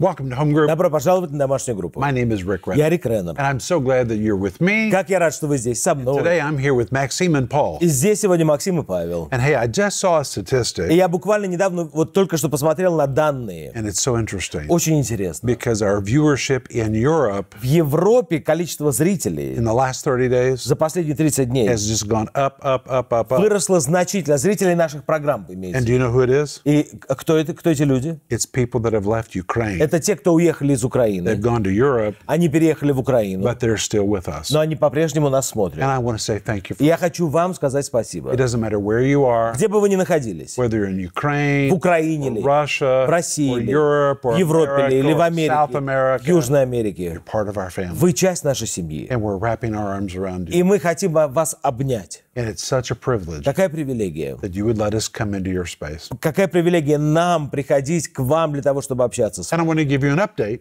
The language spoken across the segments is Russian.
Welcome to Home Group. Добро пожаловать на домашнюю группу. My name is Rick Renner. Я Рик Реннер. And I'm so glad that you're with me. Как я рад, что вы здесь со мной. Today I'm here with Maxim and Paul. И здесь сегодня Максим и Павел. And hey, I just saw a statistic. И я буквально недавно вот только что посмотрел на данные. And it's so interesting. Очень интересно. Because our viewership in Europe. В Европе количество зрителей. In the last 30 days. За последние 30 дней. Has just gone up, up, up, up, up. Выросло значительно зрителей наших программ имеется. And do you know who it is? И кто это, кто эти люди? It's people that have left Ukraine. Это те, кто уехали из Украины. They've gone to Europe, они переехали в Украину. But they're still with us. Но они по-прежнему нас смотрят. And I want to say thank you for Я хочу вам сказать спасибо. It doesn't matter where you are, где бы вы ни находились. Whether you're in Ukraine, в Украине или Russia, в России, or Europe, в Европе America, или в Америке, South America, в Южной Америке. You're part of our family. Вы часть нашей семьи. And we're wrapping our arms around you. И мы хотим вас обнять. And it's such a privilege Какая привилегия. That you would let us come into your space. Какая привилегия нам приходить к вам для того, чтобы общаться с вами.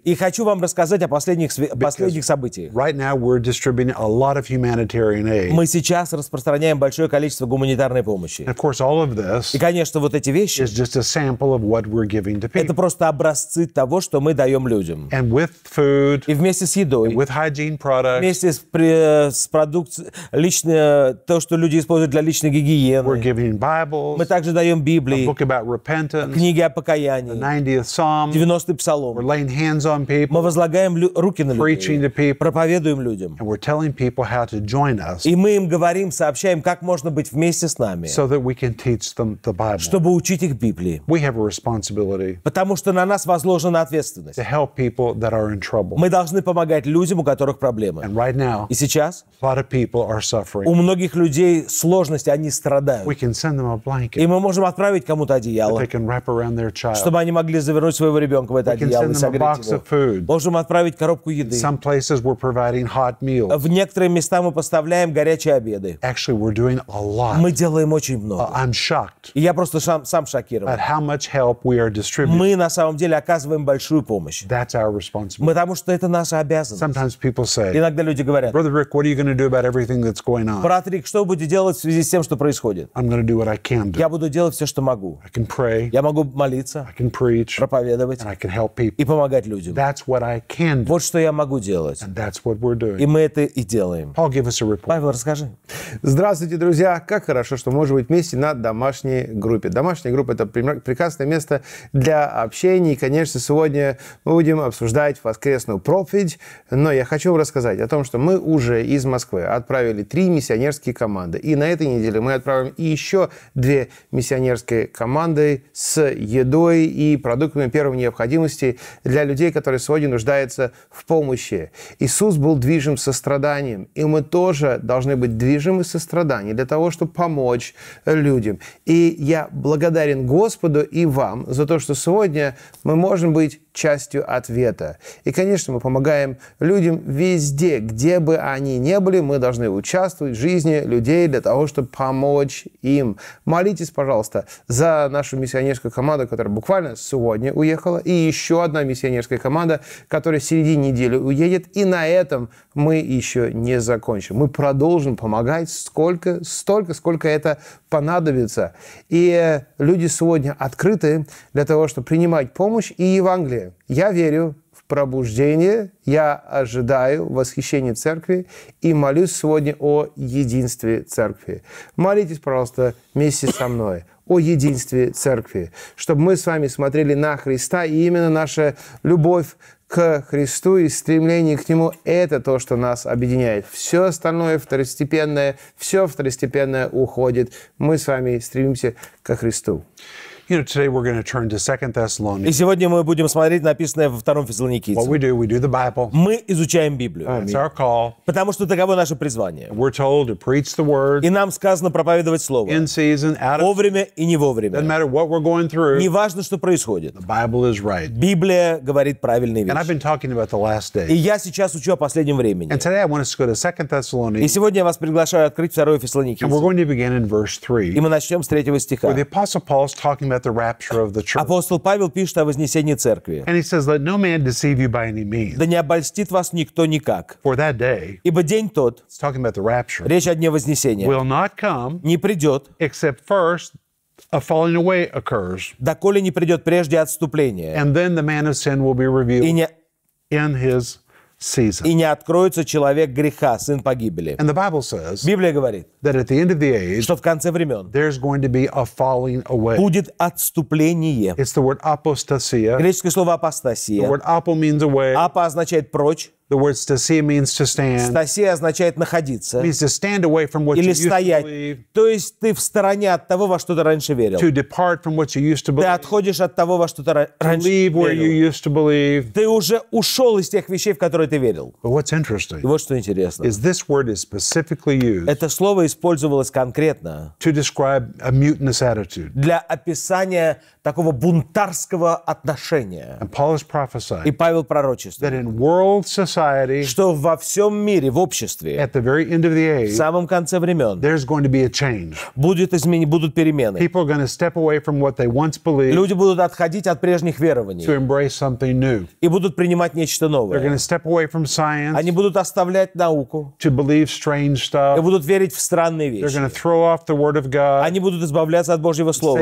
И хочу вам рассказать о последних, последних событиях. Right now we're distributing a lot of humanitarian aid. Мы сейчас распространяем большое количество гуманитарной помощи. of course, all of this И, конечно, вот эти вещи is just a sample of what we're giving to people. это просто образцы того, что мы даем людям. And with food, И вместе с едой, with hygiene products, вместе с, при, э, с продукцией, лично, то, что люди используют для личной гигиены, we're giving Bibles, мы также даем Библии, a book about repentance, книги о покаянии, the 90th Psalm, 90 псалом, головам. Мы возлагаем руки на людей, проповедуем людям. И мы им говорим, сообщаем, как можно быть вместе с нами, чтобы учить их Библии. have a responsibility, Потому что на нас возложена ответственность. Мы должны помогать людям, у которых проблемы. И сейчас у многих людей сложности, они страдают. И мы можем отправить кому-то одеяло, чтобы они могли завернуть своего ребенка в это одеяло я вы Можем отправить коробку еды. Some places we're providing hot meals. В некоторые места мы поставляем горячие обеды. Actually, we're doing a lot. Мы делаем очень много. Uh, I'm shocked. И я просто сам, сам шокирован. At how much help we are distributing. Мы на самом деле оказываем большую помощь. That's our responsibility. Потому что это наша обязанность. Sometimes people say, Иногда люди говорят, Brother Rick, what are you going to do about everything that's going on? Брат Рик, что вы будете делать в связи с тем, что происходит? I'm going to do what I can do. Я буду делать все, что могу. I can pray. Я могу молиться. I can preach. Проповедовать. And I can help people и помогать людям. That's what I can do. Вот что я могу делать. And that's what we're doing. И мы это и делаем. Павел, расскажи. Здравствуйте, друзья. Как хорошо, что мы можем быть вместе на домашней группе. Домашняя группа – это прекрасное место для общения. И, конечно, сегодня мы будем обсуждать воскресную проповедь. Но я хочу вам рассказать о том, что мы уже из Москвы отправили три миссионерские команды. И на этой неделе мы отправим еще две миссионерские команды с едой и продуктами первой необходимости для людей, которые сегодня нуждаются в помощи. Иисус был движим состраданием, и мы тоже должны быть движимы состраданием для того, чтобы помочь людям. И я благодарен Господу и вам за то, что сегодня мы можем быть частью ответа. И, конечно, мы помогаем людям везде, где бы они ни были, мы должны участвовать в жизни людей для того, чтобы помочь им. Молитесь, пожалуйста, за нашу миссионерскую команду, которая буквально сегодня уехала, и еще одна миссионерская команда, которая в середине недели уедет, и на этом мы еще не закончим. Мы продолжим помогать сколько, столько, сколько это понадобится. И люди сегодня открыты для того, чтобы принимать помощь и Евангелие, я верю в пробуждение, я ожидаю восхищения церкви и молюсь сегодня о единстве церкви. Молитесь, пожалуйста, вместе со мной о единстве церкви, чтобы мы с вами смотрели на Христа, и именно наша любовь к Христу и стремление к Нему – это то, что нас объединяет. Все остальное второстепенное, все второстепенное уходит. Мы с вами стремимся ко Христу. You know, И сегодня мы будем смотреть написанное во втором Фессалоникийцам. We do, we do мы изучаем Библию. Потому что таково наше призвание. И нам сказано проповедовать Слово. Season, of... Вовремя и не вовремя. Through, не важно, что происходит. Right. Библия говорит правильные вещи. И я сейчас учу о последнем времени. И сегодня я вас приглашаю открыть второе Фессалоникийцам. И мы начнем с третьего стиха. Where the Apostle Paul is talking Апостол Павел пишет о вознесении церкви. Да не обольстит вас никто никак. Ибо день тот, речь о дне вознесения, не придет, a falling away occurs. Доколе не придет прежде отступление. And then the man of sin will be revealed in his и не откроется человек греха, сын погибели. Библия говорит, что в конце времен будет отступление. Греческое слово апостасия. Word Апо означает прочь. The word stasia means to stand. Стасия означает находиться. Means to stand away from what или you стоять. Used to believe, то есть ты в стороне от того, во что ты раньше верил. To depart from what you used to believe, ты отходишь от того, во что ты раньше leave where You used to believe. Ты уже ушел из тех вещей, в которые ты верил. But what's interesting, И вот что интересно. Is this word is specifically used Это слово использовалось конкретно to describe a mutinous attitude. для описания такого бунтарского отношения. И Павел пророчествует, что во всем мире, в обществе, age, в самом конце времен, Будет измен... будут перемены. Люди будут отходить от прежних верований и будут принимать нечто новое. Science, Они будут оставлять науку stuff, и будут верить в странные вещи. Они будут избавляться от Божьего Слова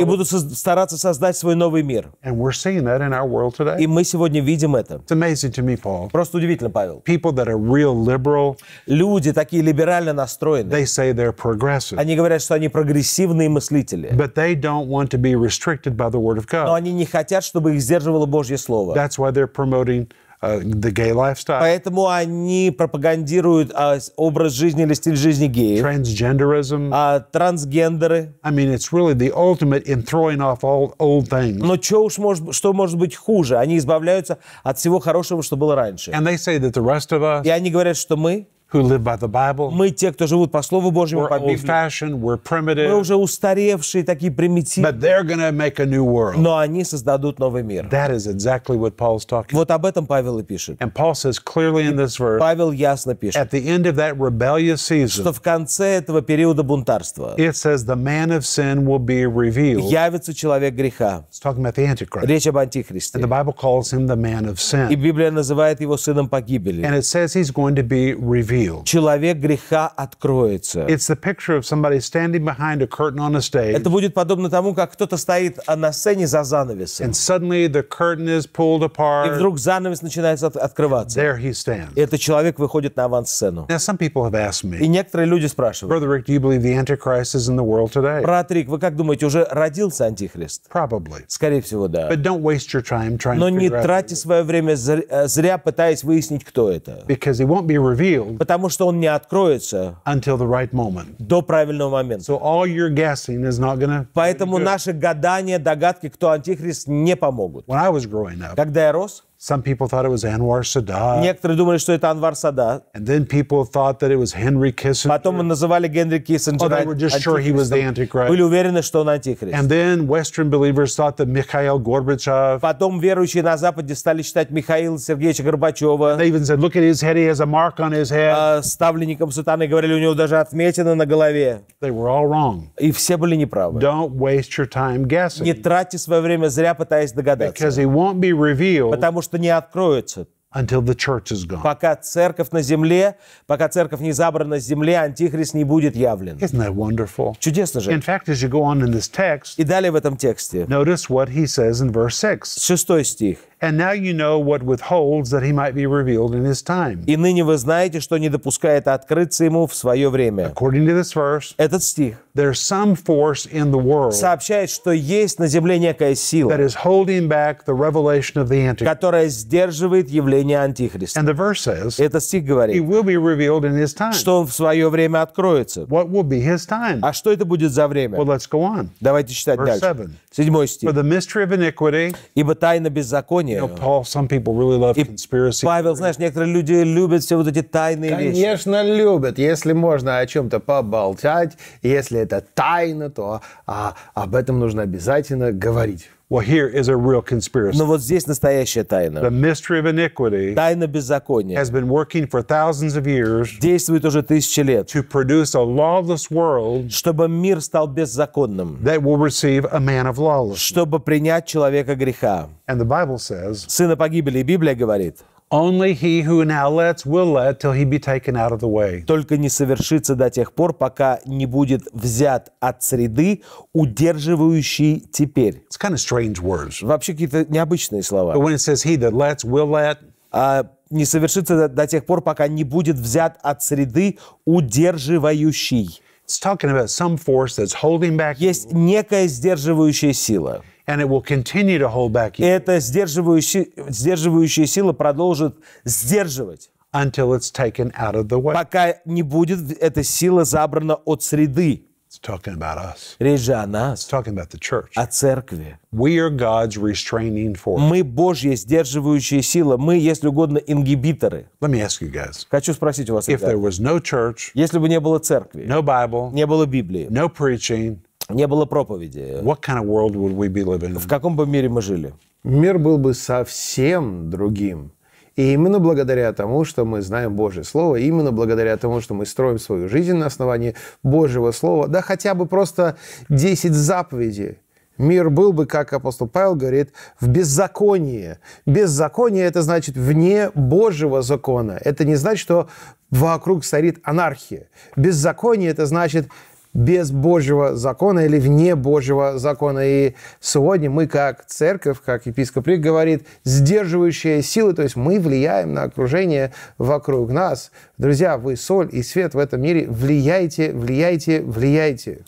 и будут стараться создать свой новый мир. И мы сегодня видим это. Просто удивительно, Павел. liberal, Люди такие либерально настроены. They say Они говорят, что они прогрессивные мыслители. But they don't want to be by the word of God. Но они не хотят, чтобы их сдерживало Божье слово. That's why they're promoting Э, the gay lifestyle. Поэтому они пропагандируют а, образ жизни или стиль жизни геев. Transgenderism. А, трансгендеры. I mean, it's really the ultimate in throwing off all old things. Но что уж может, что может быть хуже? Они избавляются от всего хорошего, что было раньше. And they say that the rest of us. И они говорят, что мы who live by the Bible. Мы те, кто живут по Слову Божьему, по Библии. We're old-fashioned, we're primitive. Мы уже устаревшие, такие примитивные. But they're going to make a new world. Но они создадут новый мир. That is exactly what Paul's talking. Вот об этом Павел и пишет. And Paul says clearly in this verse. Павел ясно пишет. At the end of that rebellious season. Что в конце этого периода бунтарства. It says the man of sin will be revealed. Явится человек греха. It's talking about the Antichrist. Речь об антихристе. And the Bible calls him the man of sin. И Библия называет его сыном погибели. And it says he's going to be revealed revealed. Человек греха откроется. It's the picture of somebody standing behind a curtain on a stage. Это будет подобно тому, как кто-то стоит а, на сцене за занавесом. And suddenly the curtain is pulled apart. И вдруг занавес начинает открываться. There he stands. И этот человек выходит на авансцену. Now some people have asked me. И некоторые люди спрашивают. Brother Rick, do you believe the Antichrist is in the world today? Брат Рик, вы как думаете, уже родился Антихрист? Probably. Скорее всего, да. But don't waste your time trying Но to не тратьте свое время э, зря, пытаясь выяснить, кто это. Because he won't be revealed потому что он не откроется until the right moment. до правильного момента. So all your guessing is not gonna Поэтому наши гадания, догадки, кто антихрист, не помогут. When I was growing up, Когда я рос, Some people thought it was Anwar Sadat. Некоторые думали, что это Анвар Садат. And then people thought that it was Henry Kissinger. Потом называли Генри Киссинджер. Oh, they were just sure he was the Antichrist. Были уверены, что он антихрист. And then Western believers thought that Mikhail Gorbachev. Потом верующие на Западе стали считать Михаила Сергеевича Горбачева. They even said, look at his head, he has a mark on his head. Ставленникам сатаны говорили, у него даже отметина на голове. They were all wrong. И все были неправы. Don't waste your time guessing. Не тратьте свое время зря, пытаясь догадаться. Because he won't be revealed. Потому что просто не откроется. Until the church is gone. Пока церковь на земле, пока церковь не забрана с земли, антихрист не будет явлен. Isn't that wonderful? Чудесно же. In fact, as you go on in this text, И далее в этом тексте. Notice what he says in verse 6. Шестой стих. And now you know what withholds that he might be revealed in his time. И ныне вы знаете, что не допускает открыться ему в свое время. According to this verse, этот стих there's some force in the world сообщает, что есть на земле некая сила, that is holding back the revelation of the Antichrist. которая сдерживает явление Антихриста. And the verse says, этот стих говорит, he will be revealed in his time. что он в свое время откроется. What will be his time? А что это будет за время? Well, let's go on. Давайте читать verse дальше. 7. Седьмой стих. Ибо тайна беззакония. И Павел, знаешь, некоторые люди любят все вот эти тайные Конечно, вещи. Конечно, любят. Если можно о чем-то поболтать, если это тайна, то а, об этом нужно обязательно говорить. Well, here is a real conspiracy. Но вот здесь настоящая тайна. The mystery of iniquity тайна беззакония has been working for thousands of years действует уже тысячи лет, to produce a lawless world чтобы мир стал беззаконным, that will receive a man of lawlessness. чтобы принять человека греха. And the Bible says, Сына погибели, Библия говорит, только не совершится до тех пор, пока не будет взят от среды, удерживающий теперь. It's kind of strange words. Вообще какие-то необычные слова. But when it says he that lets will let, а, не совершится до, до тех пор, пока не будет взят от среды, удерживающий. It's talking about some force that's holding back. Есть некая сдерживающая сила. And it will continue to hold back you. И эта сдерживающая, сдерживающая сила продолжит сдерживать until it's taken out of the way. пока не будет эта сила забрана от среды. It's talking about us. Речь же о нас. It's talking about the church. О церкви. We are God's restraining force. Мы Божья сдерживающая сила. Мы, если угодно, ингибиторы. Let me ask you guys. Хочу спросить у вас. If ребята, there was no church, если бы не было церкви, no Bible, не было Библии, no preaching, не было проповеди. What kind of world would we be living in? В каком бы мире мы жили? Мир был бы совсем другим. И именно благодаря тому, что мы знаем Божье Слово, именно благодаря тому, что мы строим свою жизнь на основании Божьего Слова, да хотя бы просто 10 заповедей, мир был бы, как апостол Павел говорит, в беззаконии. Беззаконие – это значит вне Божьего закона. Это не значит, что вокруг царит анархия. Беззаконие – это значит без Божьего закона или вне Божьего закона. И сегодня мы, как церковь, как епископ Рик говорит, сдерживающие силы, то есть мы влияем на окружение вокруг нас. Друзья, вы соль и свет в этом мире. Влияйте, влияйте, влияйте.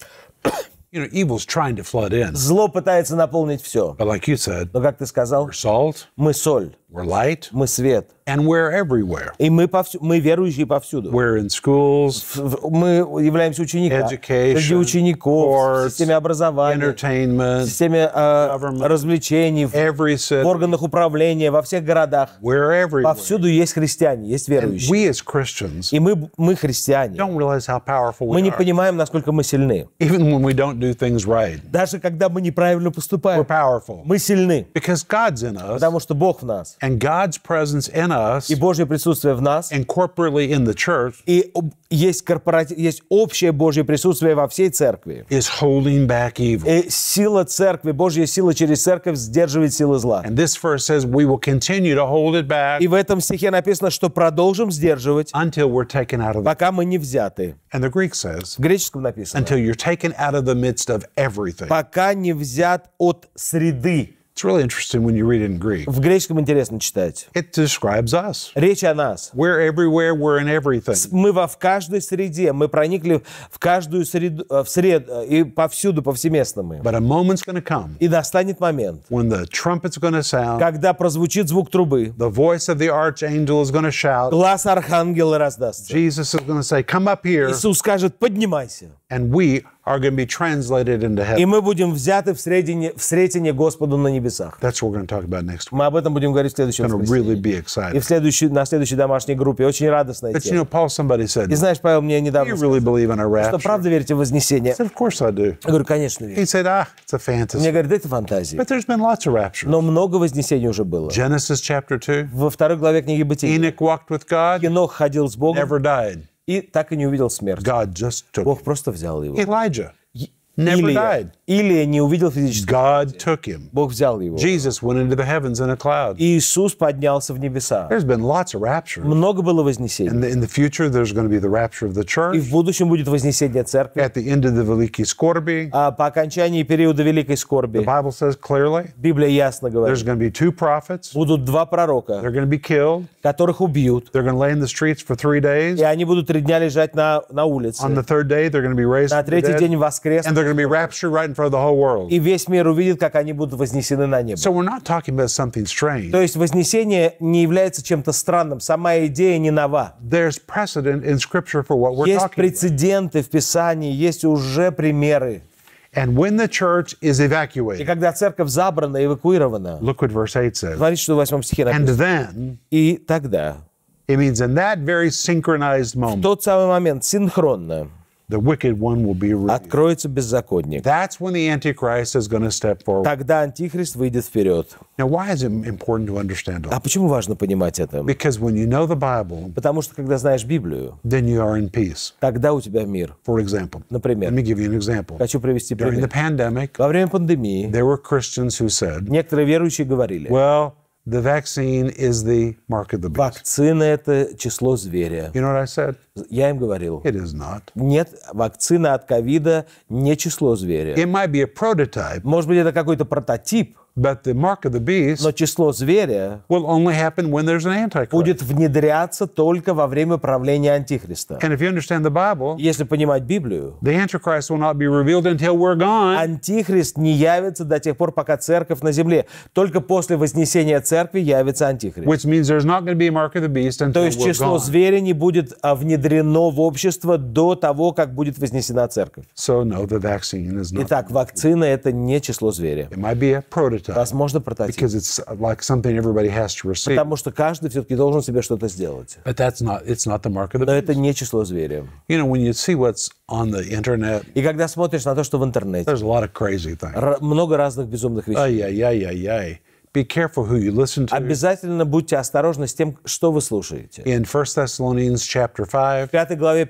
You know, evil's trying to flood in. Зло пытается наполнить все. But like you said, Но, как ты сказал, salt, мы соль. We're light. Мы свет. And we're everywhere. И мы, повсю... мы верующие повсюду. We're in schools. Мы являемся учениками. Education. Среди учеников. Courts, в системе образования. Entertainment. В системе э, развлечений. Every city. В органах управления. Во всех городах. We're everywhere. Повсюду есть христиане, есть верующие. And we as Christians И мы, мы христиане. Don't realize how powerful we мы не are. понимаем, насколько мы сильны. Even when we don't do things right. Даже когда мы неправильно поступаем. We're powerful. Мы сильны. Because God's in us. Потому что Бог в нас. And God's presence in us, и Божье присутствие в нас, and corporately in the church, и есть, корпоратив, есть общее Божье присутствие во всей церкви. Is holding back evil. И сила церкви, Божья сила через церковь сдерживает силы зла. And this verse says, we will continue to hold it back, и в этом стихе написано, что продолжим сдерживать, until we're taken out of пока мы не взяты. And the Greek says, в греческом написано, until you're taken out of the midst of everything. пока не взят от среды. It's really interesting when you read it in Greek. В греческом интересно читать. It describes us. Речь о нас. We're everywhere, we're in everything. Мы во в каждой среде, мы проникли в каждую среду, в сред, и повсюду, повсеместно мы. But a moment's going to come. И настанет момент. When the trumpet's going to sound. Когда прозвучит звук трубы. The voice of the archangel is going to shout. Глаз архангела раздастся. Jesus is going to say, come up here. Иисус скажет, поднимайся. And we are going to be translated into heaven. И мы будем взяты в средине, в сретение Господу на небесах. That's what we're going to talk about next week. Мы об этом будем говорить в следующем It's really be exciting. И в следующей, на следующей домашней группе. Очень радостно But you know, Paul, somebody said, И знаешь, Павел мне недавно You really believe in a rapture? что правда верите в Вознесение? said, of course I do. Я говорю, конечно верю. He said, ah, it's a fantasy. Мне говорит, это фантазия. But there's been lots of raptures. Но много Вознесений уже было. Genesis chapter two. Во второй главе книги Бытия. Enoch walked with God. Енох ходил с Богом. Never died и так и не увидел смерть. God just took Бог просто взял его. Elijah. Never Илия. died. Или не увидел физически. God took him. Бог взял его. Jesus went into the heavens in a cloud. Иисус поднялся в небеса. There's been lots of raptures. Много было вознесений. And in the future there's going to be the rapture of the church. И в будущем будет вознесение церкви. At the end of the Великой скорби. А по окончании периода Великой скорби. The Bible says clearly. Библия ясно говорит. There's going to be two prophets. Будут два пророка. They're going to be killed. Которых убьют. They're going to lay in the streets for three days. И они будут три дня лежать на на улице. On the third day they're going to be raised. На третий день воскреснут. And they're going to be raptured right in front for the whole world. И весь мир увидит, как они будут вознесены на небо. So we're not talking about something strange. То есть вознесение не является чем-то странным. Сама идея не нова. There's precedent in Scripture for what we're есть talking about. прецеденты в Писании, есть уже примеры. And when the church is evacuated, и когда церковь забрана, эвакуирована, look what verse 8 says. смотрите, что в 8 стихе написано. And then, и тогда, it means in that very synchronized moment, в тот самый момент, синхронно, Откроется беззаконник. That's when the Antichrist is going to step forward. Тогда Антихрист выйдет вперед. Now why is it important to understand? А почему важно понимать это? Because when you know the Bible, Потому что когда знаешь Библию, then you are in peace. тогда у тебя мир. For example, Например, let me give you an example. хочу привести пример. During the pandemic, Во время пандемии there were Christians who said. некоторые верующие говорили, Well. The vaccine is the mark of the beast. Вакцина – это число зверя. You know what I said? Я им говорил. It is not. Нет, вакцина от ковида не число зверя. It might be a prototype. Может быть, это какой-то прототип. But the mark of the beast Но число зверя will only happen when there's an antichrist. будет внедряться только во время правления Антихриста. And if you understand the Bible, Если понимать Библию, the antichrist will not be revealed until we're gone. Антихрист не явится до тех пор, пока церковь на земле. Только после вознесения церкви явится Антихрист. Which means there's not going to be a mark of the beast until То есть число зверя не будет а, внедрено в общество до того, как будет вознесена церковь. So, no, the vaccine is not Итак, вакцина — это не число зверя. It might be a prototype возможно, прототип. Like Потому что каждый все-таки должен себе что-то сделать. But that's not, it's not the mark of the Но это не число зверя. You know, when you see what's on the internet, И когда смотришь на то, что в интернете, there's a lot of crazy things. много разных безумных вещей. Ай-яй-яй-яй-яй. Be careful who you listen to. Обязательно будьте осторожны с тем, что вы слушаете. In 1 Thessalonians chapter 5, в 5 главе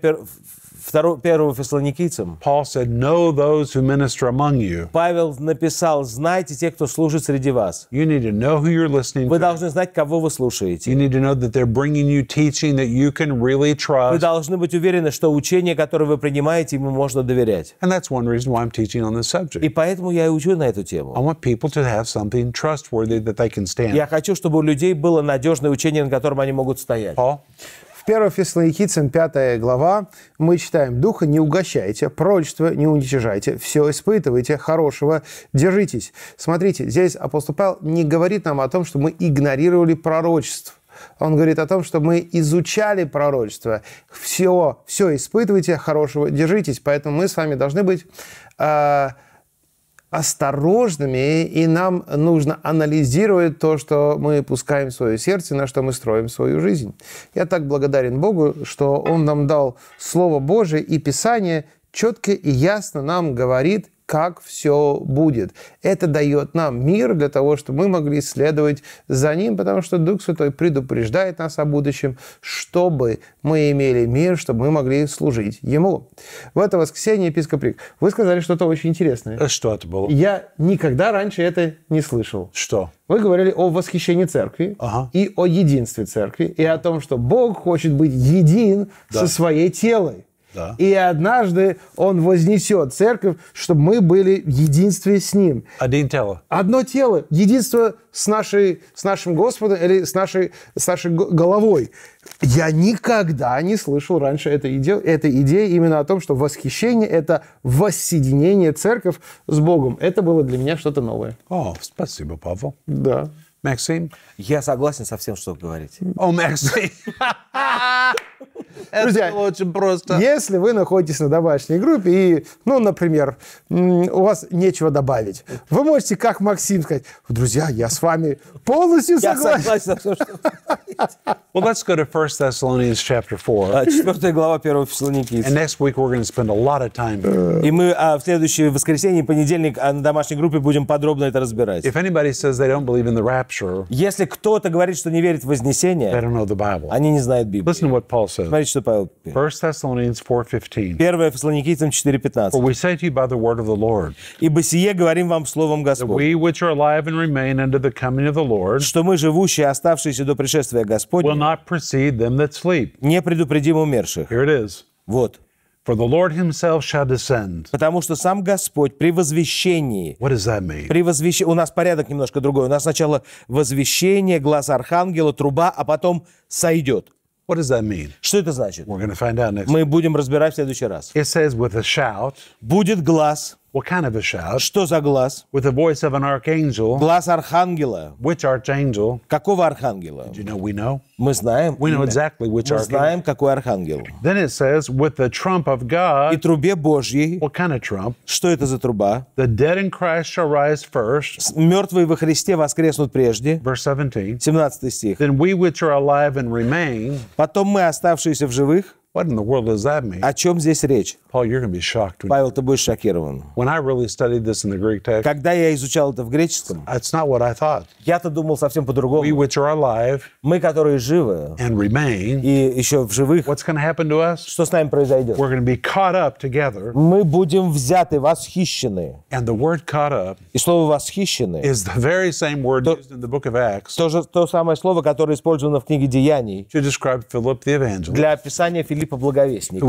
Второ, фессалоникийцам. Павел написал, знайте тех, кто служит среди вас. You need to know who you're listening вы должны знать, кого вы слушаете. Вы должны быть уверены, что учение, которое вы принимаете, ему можно доверять. And that's one reason why I'm teaching on this subject. И поэтому я и учу на эту тему. I want people to have something trustworthy that they can stand. Я хочу, чтобы у людей было надежное учение, на котором они могут стоять. Paul? В 1 Фессалоникийцам 5 глава мы читаем «Духа не угощайте, пророчество не уничижайте, все испытывайте, хорошего держитесь». Смотрите, здесь апостол Павел не говорит нам о том, что мы игнорировали пророчество. Он говорит о том, что мы изучали пророчество. Все, все испытывайте, хорошего держитесь. Поэтому мы с вами должны быть... Э, осторожными, и нам нужно анализировать то, что мы пускаем в свое сердце, на что мы строим свою жизнь. Я так благодарен Богу, что Он нам дал Слово Божие и Писание четко и ясно нам говорит, как все будет. Это дает нам мир для того, чтобы мы могли следовать за ним, потому что Дух Святой предупреждает нас о будущем, чтобы мы имели мир, чтобы мы могли служить Ему. В это воскресенье, епископ Рик, вы сказали что-то очень интересное. Э, что это было? Я никогда раньше это не слышал. Что? Вы говорили о восхищении церкви ага. и о единстве церкви, и о том, что Бог хочет быть един да. со своей телой. Да. И однажды Он вознесет церковь, чтобы мы были в единстве с Ним. Один тело. Одно тело. Единство с, нашей, с нашим Господом или с нашей, с нашей головой. Я никогда не слышал раньше этой идеи, этой идеи именно о том, что восхищение – это воссоединение церковь с Богом. Это было для меня что-то новое. О, спасибо, Павел. Да. Максим? Я согласен со всем, что вы говорите. О, Максим! Друзья, очень просто. Если вы находитесь на домашней группе и, ну, например, у вас нечего добавить, вы можете, как Максим, сказать, друзья, я с вами полностью согласен. Я согласен что Well, let's go to 1 Thessalonians chapter 4. А, Четвертая глава 1 Фессалоникийцев. And next week we're going to spend a lot of time И мы а, в следующее воскресенье, понедельник а, на домашней группе будем подробно это разбирать. If anybody says they don't believe in the rapture, если кто-то говорит, что не верит в Вознесение, они не знают Библии. Смотрите, что Павел пишет. 1 Фессалоникийцам 4.15. «Ибо сие говорим вам словом Господь, что мы, живущие, оставшиеся до пришествия Господня, не предупредим умерших». Вот. For the Lord himself shall descend. Потому что сам Господь при возвещении. What does that mean? При возвещении. У нас порядок немножко другой. У нас сначала возвещение, глаз архангела, труба, а потом сойдет. What does that mean? Что это значит? We're find out next Мы будем разбирать в следующий раз. It says with a shout. Будет глаз. What kind of a shout? Что за глаз? With the voice of an archangel. Глаз архангела. Which archangel? Какого архангела? Do you know we know? Мы знаем. We know exactly which Мы archangel. знаем, какой архангел. Then it says, with the trump of God. И трубе Божьей. What kind of trump? Что это за труба? The dead in Christ shall rise first. Мертвые во Христе воскреснут прежде. Verse 17. 17 стих. Then we which are alive and remain. Потом мы, оставшиеся в живых. What in the world does that mean? О чем здесь речь? Paul, you're going to be shocked. Павел, ты будешь шокирован. When I really studied this in the Greek text, Когда я изучал это в греческом, that's not what I thought. Я-то думал совсем по-другому. We which are alive, мы, которые живы, and remain, и еще в живых, what's going to happen to us? Что с нами произойдет? We're going to be caught up together. Мы будем взяты, восхищены. And the word caught up и слово восхищены is the very same word то, used in the book of Acts. То же то самое слово, которое использовано в книге Деяний. To describe Philip the evangelist. Для описания Филиппа Филиппа Благовестника,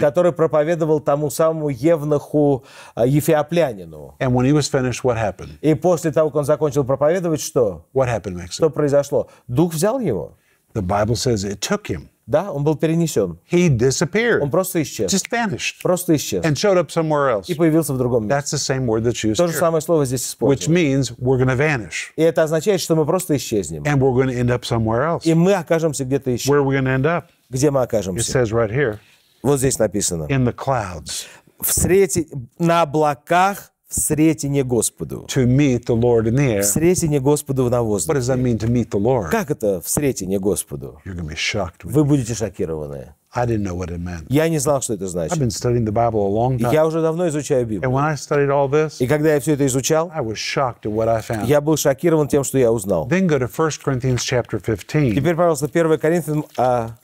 который проповедовал тому самому евнуху э, Ефиоплянину. finished, И после того, как он закончил проповедовать, что? Happened, что произошло? Дух взял его. The Bible says it took him. Да, он был перенесен. He disappeared. Он просто исчез. Just vanished. Просто исчез. And showed up somewhere else. И появился в другом месте. That's the same word that's used То же самое слово здесь использовано. Which means we're going to vanish. И это означает, что мы просто исчезнем. And we're going to end up somewhere else. И мы окажемся где-то еще. Where are we going to end up? Где мы окажемся? Right here, вот здесь написано. In the clouds. В срете, на облаках в сретение Господу. To meet the Lord in the air. В сретение Господу на воздухе. What does that mean, to meet the Lord? Как это в сретение Господу? You're gonna be shocked Вы будете шокированы. I didn't know what it meant. Я не знал, что это значит. I've been studying the Bible a long time. Я уже давно изучаю Библию. And when I studied all this, И когда я все это изучал, I was shocked at what I found. я был шокирован тем, что я узнал. Then go to 1 Corinthians chapter 15. Теперь, пожалуйста, 1 Коринфянам а,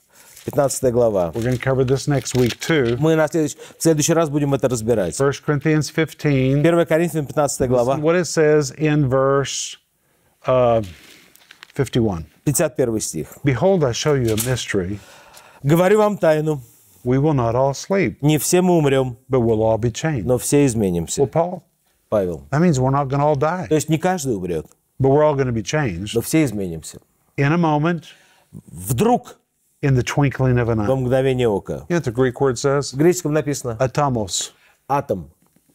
15 глава. We're going to cover this next week too. Мы на следующий, в следующий раз будем это разбирать. 1 Corinthians 15. 1 Коринфянам 15 глава. What it says in verse uh, 51. 51 стих. Behold, I show you a mystery. Говорю вам тайну. We will not all sleep. Не все мы умрем. But we'll all be changed. Но все изменимся. Well, Paul. Павел. That means we're not going to all die. То есть не каждый умрет. But we're all going to be changed. Но все изменимся. In a moment. Вдруг. In the twinkling of an eye. You know what the Greek word says? написано. atomos. Atom.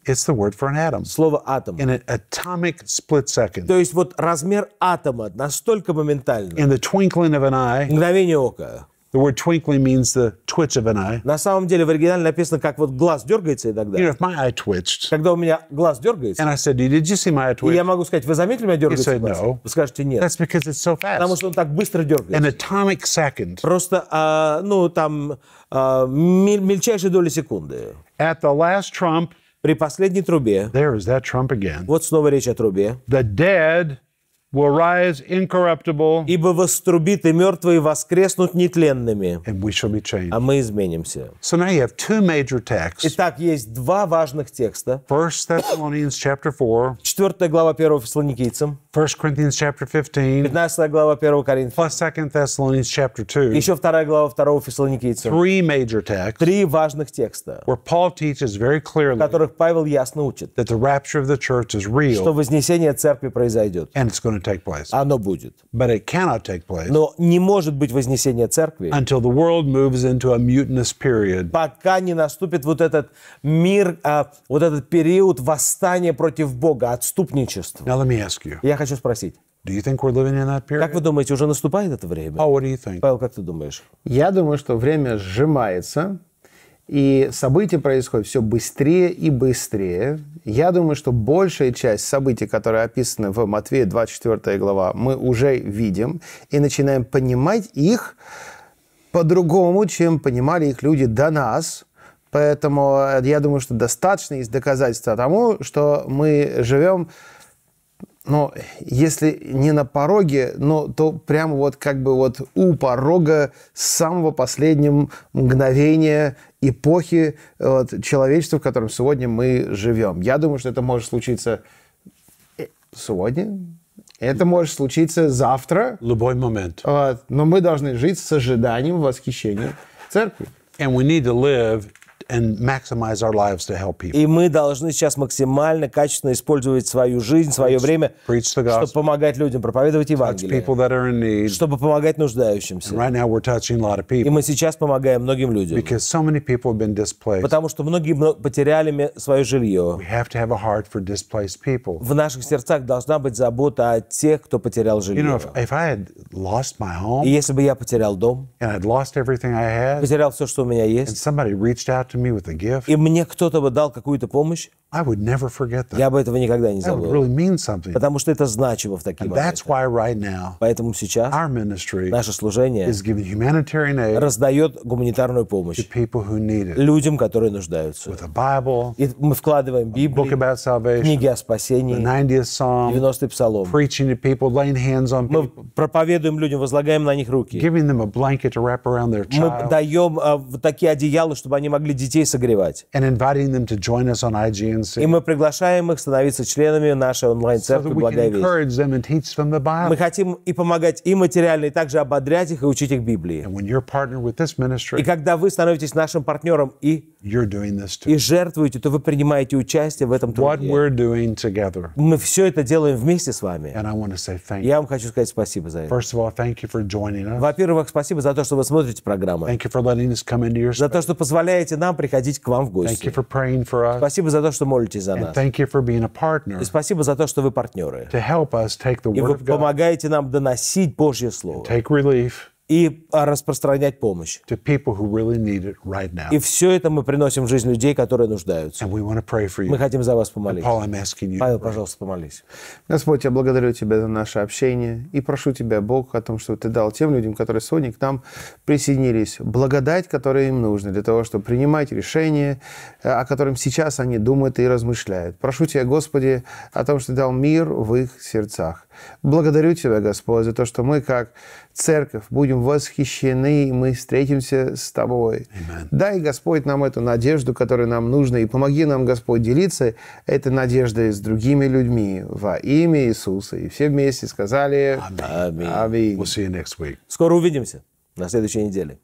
It's the word for an atom. Слово атом. In an atomic split second. То есть вот размер атома настолько моментально. In the twinkling of an eye. Мгновение ока. The word twinkling means the twitch of an eye. На самом деле в оригинале написано, как вот глаз дергается иногда. You know, if my eye twitched. Когда у меня глаз дергается. And I said, did you see my eye И я могу сказать, вы заметили, у меня дергается said, глаз? No. Вы скажете, нет. That's because it's so fast. Потому что он так быстро дергается. An atomic second. Просто, а, ну, там, а, мель, мельчайшие доли секунды. At the last trump. При последней трубе. There is that trump again. Вот снова речь о трубе. The dead will rise incorruptible, ибо вострубит и мертвые воскреснут нетленными, and we shall be changed. а мы изменимся. So now you have two major texts. Итак, есть два важных текста. 1 Thessalonians chapter 4, 4 глава 1 Фессалоникийцам, 1 Corinthians chapter 15, 15 глава 1 Коринфянам, plus 2 Thessalonians chapter 2, еще 2 глава 2 Фессалоникийцам, three major texts, три важных текста, where Paul teaches very clearly, в которых Павел ясно учит, that the rapture of the church is real, что вознесение церкви произойдет, and it's going to take place. Оно будет. But it cannot take place. Но не может быть вознесение церкви. Until the world moves into a mutinous period. Пока не наступит вот этот мир, а, вот этот период восстания против Бога, отступничества. Now let me ask you. Я хочу спросить. Do you think we're living in that period? Как вы думаете, уже наступает это время? Oh, what do you think? Павел, как ты думаешь? Я думаю, что время сжимается. И события происходят все быстрее и быстрее. Я думаю, что большая часть событий, которые описаны в Матвея 24 глава, мы уже видим и начинаем понимать их по-другому, чем понимали их люди до нас. Поэтому э, я думаю, что достаточно есть доказательства тому, что мы живем но если не на пороге, но ну, то прямо вот как бы вот у порога с самого последнего мгновения эпохи вот, человечества, в котором сегодня мы живем. Я думаю, что это может случиться э, сегодня, это может случиться завтра. Любой момент. Вот, но мы должны жить с ожиданием восхищения церкви. And we need to live and maximize our lives to help people. И мы должны сейчас максимально качественно использовать свою жизнь, свое время, чтобы помогать людям, проповедовать Евангелие, чтобы помогать нуждающимся. Right now we're touching a lot of people. И мы сейчас помогаем многим людям. Because so many people have been displaced. Потому что многие потеряли свое жилье. We have to have a heart for displaced people. В наших сердцах должна быть забота о тех, кто потерял жилье. You know, if, if I had lost my home, и если бы я потерял дом, and I'd lost everything I had, потерял все, что у меня есть, and somebody reached out to и мне кто-то бы дал какую-то помощь, I would never forget that. Я бы этого никогда не забыл. That would really mean something. Потому что это значимо в такие And моменты. That's why right now, Поэтому сейчас our ministry наше служение is giving humanitarian aid раздает гуманитарную помощь to people who need it. людям, которые нуждаются. With a Bible, И мы вкладываем Библию, book about salvation, книги о спасении, the 90th Psalm, 90-й псалом. Preaching to people, laying hands on people, мы проповедуем людям, возлагаем на них руки. Giving them a blanket to wrap around their child. Мы даем uh, такие одеяла, чтобы они могли детей согревать. And inviting them to join us on IGN конференции. И мы приглашаем их становиться членами нашей онлайн-церкви so «Благая весть». Мы хотим и помогать им материально, и также ободрять их и учить их Библии. И когда вы становитесь нашим партнером и и жертвуете, то вы принимаете участие в этом труде. Мы все это делаем вместе с вами. Я вам хочу сказать спасибо за это. all, Во-первых, спасибо за то, что вы смотрите программу. За то, что позволяете нам приходить к вам в гости. Thank you for for us. Спасибо за то, что молитесь за нас. Thank you for being a И спасибо за то, что вы партнеры. To help us take the И вы помогаете нам доносить Божье Слово. Take relief и а, распространять помощь. Really right и все это мы приносим в жизнь людей, которые нуждаются. Мы хотим за вас помолиться. Paul, Павел, пожалуйста, помолись. Господь, я благодарю Тебя за наше общение и прошу Тебя, Бог, о том, что Ты дал тем людям, которые сегодня к нам присоединились, благодать, которая им нужна для того, чтобы принимать решения, э, о котором сейчас они думают и размышляют. Прошу Тебя, Господи, о том, что Ты дал мир в их сердцах. Благодарю Тебя, Господь, за то, что мы как церковь, будем восхищены, мы встретимся с Тобой. Amen. Дай, Господь, нам эту надежду, которая нам нужна, и помоги нам, Господь, делиться этой надеждой с другими людьми во имя Иисуса. И все вместе сказали Аминь. Аминь. We'll Скоро увидимся на следующей неделе.